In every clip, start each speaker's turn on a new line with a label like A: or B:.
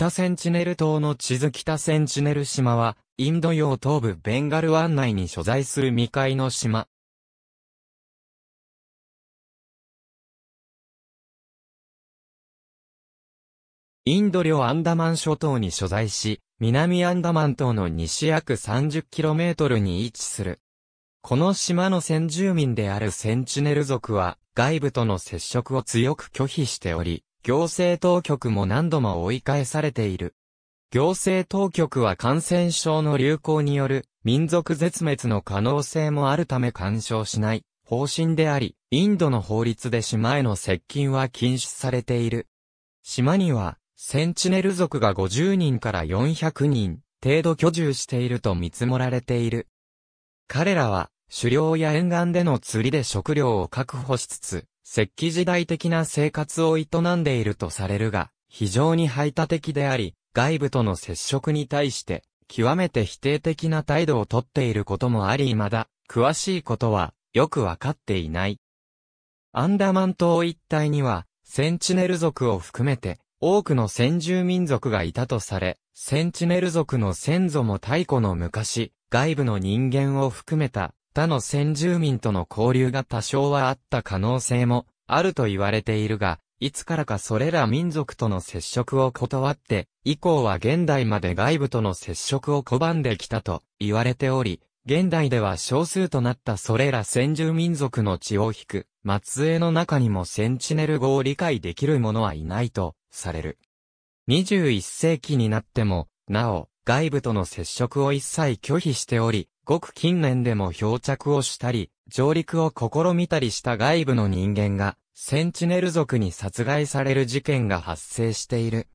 A: 北センチネル島の地図北センチネル島は、インド洋東部ベンガル湾内に所在する未開の島。インド領アンダマン諸島に所在し、南アンダマン島の西約 30km に位置する。この島の先住民であるセンチネル族は、外部との接触を強く拒否しており、行政当局も何度も追い返されている。行政当局は感染症の流行による民族絶滅の可能性もあるため干渉しない方針であり、インドの法律で島への接近は禁止されている。島にはセンチネル族が50人から400人程度居住していると見積もられている。彼らは狩猟や沿岸での釣りで食料を確保しつつ、石器時代的な生活を営んでいるとされるが、非常に排他的であり、外部との接触に対して、極めて否定的な態度をとっていることもあり未だ、詳しいことは、よくわかっていない。アンダマン島一帯には、センチネル族を含めて、多くの先住民族がいたとされ、センチネル族の先祖も太古の昔、外部の人間を含めた他の先住民との交流が多少はあった可能性もあると言われているが、いつからかそれら民族との接触を断って、以降は現代まで外部との接触を拒んできたと言われており、現代では少数となったそれら先住民族の血を引く、末裔の中にもセンチネル語を理解できる者はいないとされる。21世紀になっても、なお、外部との接触を一切拒否しており、ごく近年でも漂着をしたり、上陸を試みたりした外部の人間が、センチネル族に殺害される事件が発生している。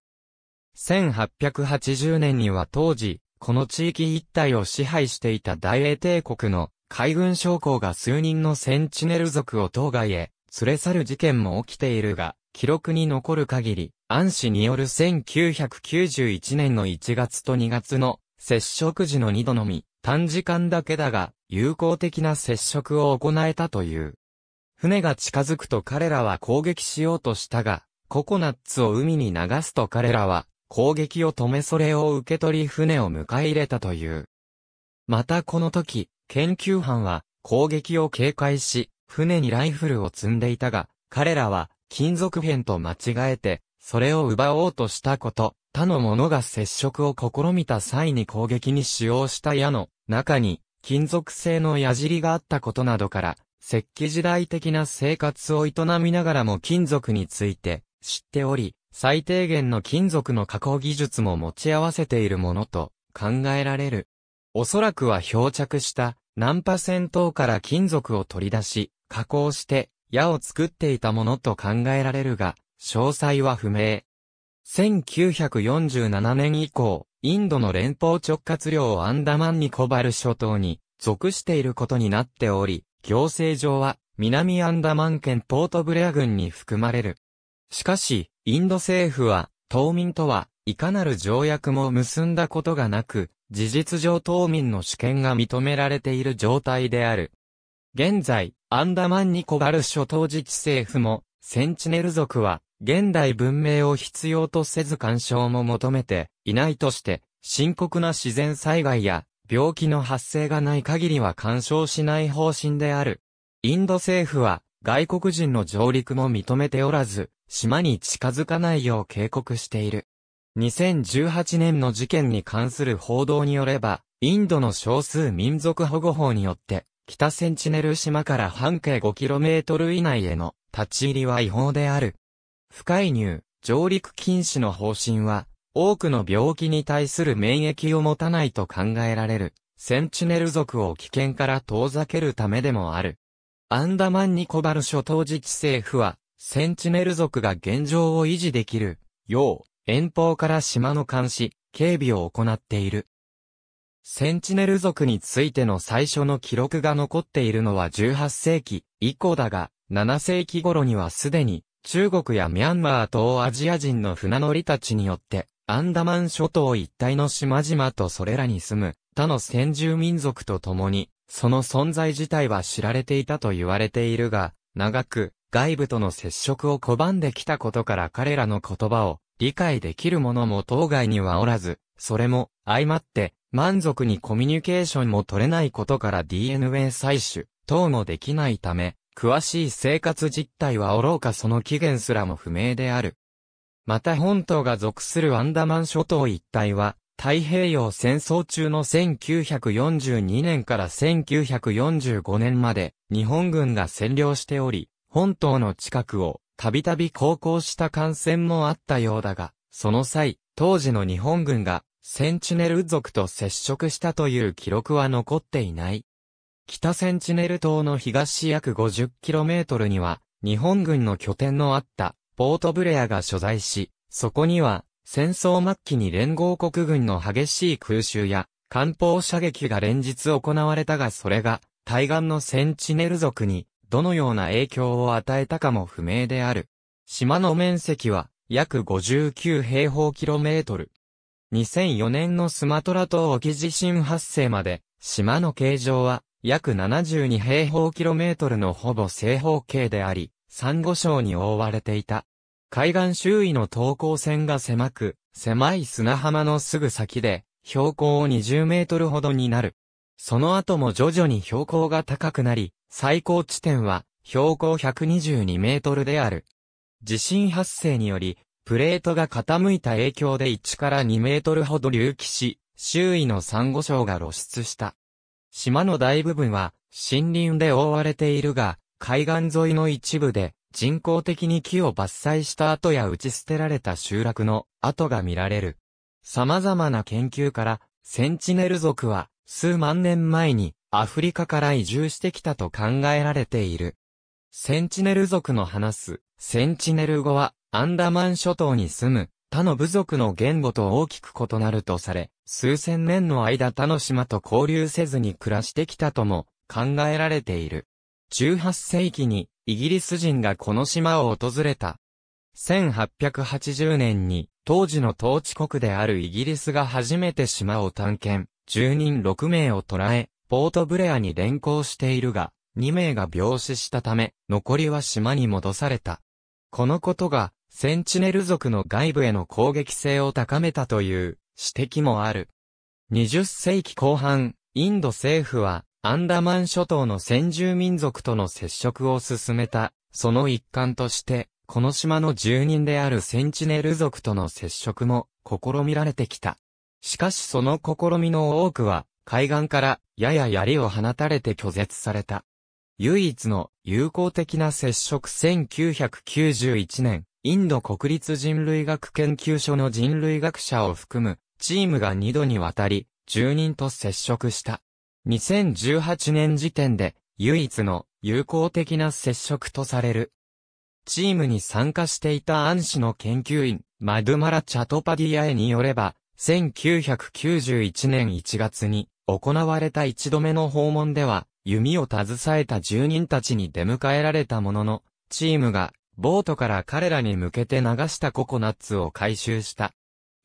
A: 1880年には当時、この地域一帯を支配していた大英帝国の海軍将校が数人のセンチネル族を当該へ連れ去る事件も起きているが、記録に残る限り、安氏による1991年の1月と2月の接触時の2度のみ、短時間だけだが、友好的な接触を行えたという。船が近づくと彼らは攻撃しようとしたが、ココナッツを海に流すと彼らは攻撃を止めそれを受け取り船を迎え入れたという。またこの時、研究班は攻撃を警戒し、船にライフルを積んでいたが、彼らは金属片と間違えて、それを奪おうとしたこと、他の者が接触を試みた際に攻撃に使用した矢の中に金属製の矢尻があったことなどから、石器時代的な生活を営みながらも金属について知っており、最低限の金属の加工技術も持ち合わせているものと考えられる。おそらくは漂着したナンパ戦闘から金属を取り出し、加工して矢を作っていたものと考えられるが、詳細は不明。1947年以降、インドの連邦直轄領アンダマンニコバル諸島に属していることになっており、行政上は南アンダマン県ポートブレア郡に含まれる。しかし、インド政府は、島民とは、いかなる条約も結んだことがなく、事実上島民の主権が認められている状態である。現在、アンダマンニコバル諸島自治政府も、センチネル族は、現代文明を必要とせず干渉も求めていないとして、深刻な自然災害や病気の発生がない限りは干渉しない方針である。インド政府は外国人の上陸も認めておらず、島に近づかないよう警告している。2018年の事件に関する報道によれば、インドの少数民族保護法によって、北センチネル島から半径 5km 以内への立ち入りは違法である。不介入、上陸禁止の方針は、多くの病気に対する免疫を持たないと考えられる、センチネル族を危険から遠ざけるためでもある。アンダマンニコバル諸島自治政府は、センチネル族が現状を維持できる、よう、遠方から島の監視、警備を行っている。センチネル族についての最初の記録が残っているのは18世紀以降だが、7世紀頃にはすでに中国やミャンマー等アジア人の船乗りたちによって、アンダマン諸島一帯の島々とそれらに住む他の先住民族と共に、その存在自体は知られていたと言われているが、長く外部との接触を拒んできたことから彼らの言葉を理解できる者も当該にはおらず、それも相まって満足にコミュニケーションも取れないことから DNA 採取等もできないため、詳しい生活実態はおろうかその起源すらも不明である。また本島が属するアンダマン諸島一帯は、太平洋戦争中の1942年から1945年まで日本軍が占領しており、本島の近くをたびたび航行した艦船もあったようだが、その際、当時の日本軍がセンチュネル族と接触したという記録は残っていない。北センチネル島の東約 50km には、日本軍の拠点のあった、ポートブレアが所在し、そこには、戦争末期に連合国軍の激しい空襲や、艦砲射撃が連日行われたがそれが、対岸のセンチネル族に、どのような影響を与えたかも不明である。島の面積は、約59平方キロメートル。2004年のスマトラ島沖地震発生まで、島の形状は、約72平方キロメートルのほぼ正方形であり、珊瑚礁に覆われていた。海岸周囲の等高線が狭く、狭い砂浜のすぐ先で、標高を20メートルほどになる。その後も徐々に標高が高くなり、最高地点は標高122メートルである。地震発生により、プレートが傾いた影響で1から2メートルほど隆起し、周囲の珊瑚礁が露出した。島の大部分は森林で覆われているが、海岸沿いの一部で人工的に木を伐採した跡や打ち捨てられた集落の跡が見られる。様々な研究からセンチネル族は数万年前にアフリカから移住してきたと考えられている。センチネル族の話すセンチネル語はアンダマン諸島に住む他の部族の言語と大きく異なるとされ、数千年の間他の島と交流せずに暮らしてきたとも考えられている。18世紀にイギリス人がこの島を訪れた。1880年に当時の統治国であるイギリスが初めて島を探検、住人6名を捕らえ、ポートブレアに連行しているが、2名が病死したため、残りは島に戻された。このことが、センチネル族の外部への攻撃性を高めたという、指摘もある。20世紀後半、インド政府は、アンダマン諸島の先住民族との接触を進めた、その一環として、この島の住人であるセンチネル族との接触も試みられてきた。しかしその試みの多くは、海岸からやや槍を放たれて拒絶された。唯一の友好的な接触1991年、インド国立人類学研究所の人類学者を含むチームが2度にわたり、住人と接触した。2018年時点で、唯一の友好的な接触とされる。チームに参加していたアン氏の研究員、マドゥマラ・チャトパディアエによれば、1991年1月に行われた一度目の訪問では、弓を携えた住人たちに出迎えられたものの、チームがボートから彼らに向けて流したココナッツを回収した。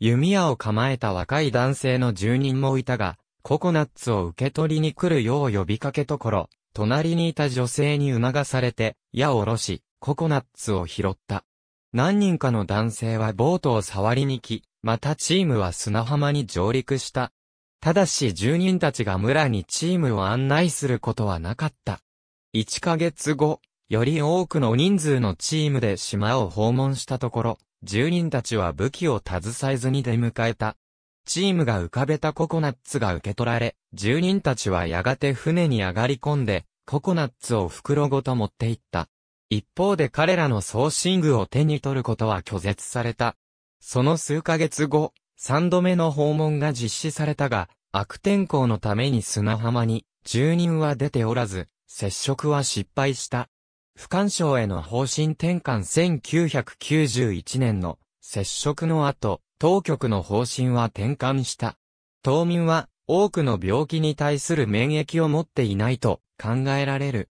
A: 弓矢を構えた若い男性の住人もいたが、ココナッツを受け取りに来るよう呼びかけところ、隣にいた女性に促されて、矢を下ろし、ココナッツを拾った。何人かの男性はボートを触りに来、またチームは砂浜に上陸した。ただし住人たちが村にチームを案内することはなかった。1ヶ月後、より多くの人数のチームで島を訪問したところ、住人たちは武器を携えずに出迎えた。チームが浮かべたココナッツが受け取られ、住人たちはやがて船に上がり込んで、ココナッツを袋ごと持っていった。一方で彼らの送信具を手に取ることは拒絶された。その数ヶ月後、三度目の訪問が実施されたが、悪天候のために砂浜に、住人は出ておらず、接触は失敗した。不干渉への方針転換1991年の接触の後、当局の方針は転換した。島民は多くの病気に対する免疫を持っていないと考えられる。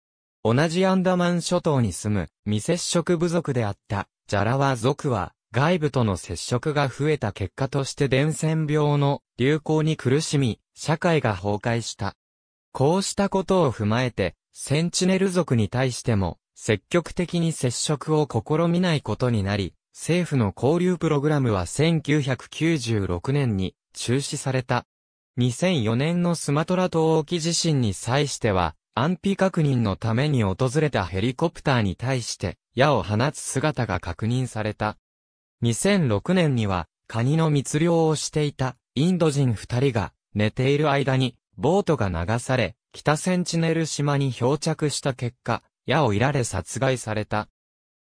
A: 同じアンダマン諸島に住む未接触部族であったジャラワ族は外部との接触が増えた結果として伝染病の流行に苦しみ、社会が崩壊した。こうしたことを踏まえて、センチネル族に対しても、積極的に接触を試みないことになり、政府の交流プログラムは1996年に中止された。2004年のスマトラ島沖地震に際しては、安否確認のために訪れたヘリコプターに対して、矢を放つ姿が確認された。2006年には、カニの密漁をしていたインド人二人が寝ている間にボートが流され、北センチネル島に漂着した結果、矢を射られ殺害された。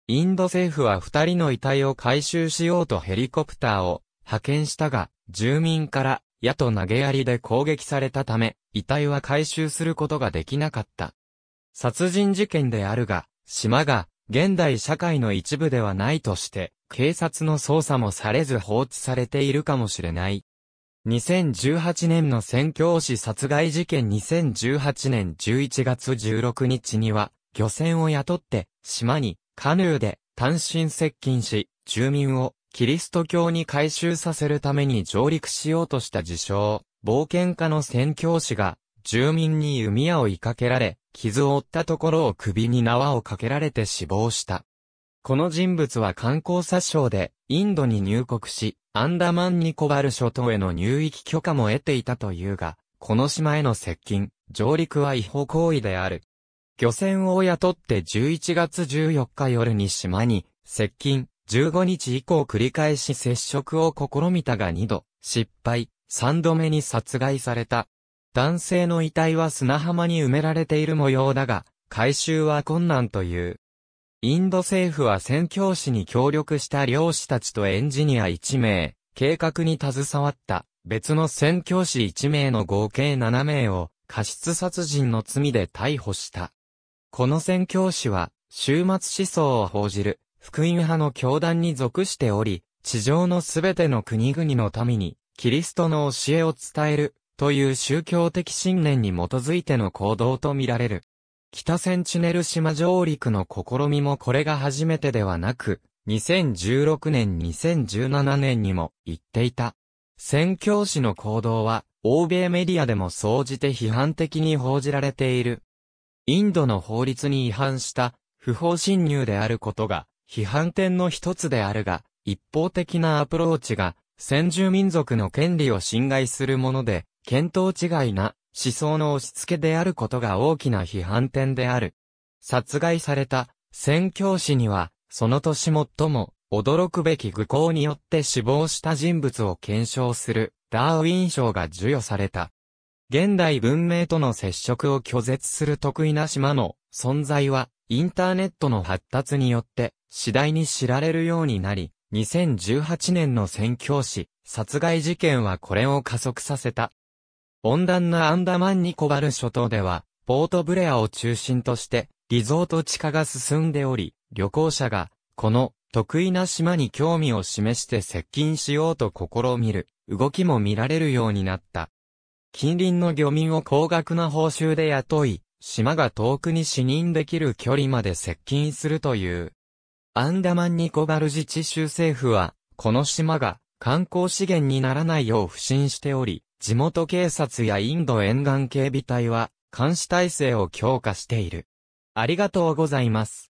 A: インド政府は二人の遺体を回収しようとヘリコプターを派遣したが、住民から矢と投げ槍で攻撃されたため、遺体は回収することができなかった。殺人事件であるが、島が現代社会の一部ではないとして、警察の捜査もされず放置されているかもしれない。2018年の宣教師殺害事件2018年11月16日には、漁船を雇って、島にカヌーで単身接近し、住民をキリスト教に改宗させるために上陸しようとした自称、冒険家の宣教師が、住民に弓矢を追いかけられ、傷を負ったところを首に縄をかけられて死亡した。この人物は観光殺傷で、インドに入国し、アンダマンニコバル諸島への入域許可も得ていたというが、この島への接近、上陸は違法行為である。漁船を雇って11月14日夜に島に接近、15日以降繰り返し接触を試みたが2度、失敗、3度目に殺害された。男性の遺体は砂浜に埋められている模様だが、回収は困難という。インド政府は宣教師に協力した漁師たちとエンジニア1名、計画に携わった別の宣教師1名の合計7名を過失殺人の罪で逮捕した。この宣教師は、終末思想を報じる、福音派の教団に属しており、地上のすべての国々の民に、キリストの教えを伝える、という宗教的信念に基づいての行動とみられる。北センチネル島上陸の試みもこれが初めてではなく、2016年2017年にも言っていた。宣教師の行動は、欧米メディアでも総じて批判的に報じられている。インドの法律に違反した不法侵入であることが批判点の一つであるが、一方的なアプローチが先住民族の権利を侵害するもので、見当違いな思想の押し付けであることが大きな批判点である。殺害された宣教師には、その年最も驚くべき愚行によって死亡した人物を検証するダーウィン賞が授与された。現代文明との接触を拒絶する得意な島の存在は、インターネットの発達によって次第に知られるようになり、2018年の宣教師、殺害事件はこれを加速させた。温暖なアンダマンニコバル諸島では、ポートブレアを中心として、リゾート地化が進んでおり、旅行者が、この得意な島に興味を示して接近しようと試みる動きも見られるようになった。近隣の漁民を高額な報酬で雇い、島が遠くに視認できる距離まで接近するという。アンダマンニコバル自治州政府は、この島が観光資源にならないよう不信しており、地元警察やインド沿岸警備隊は監視体制を強化している。ありがとうございます。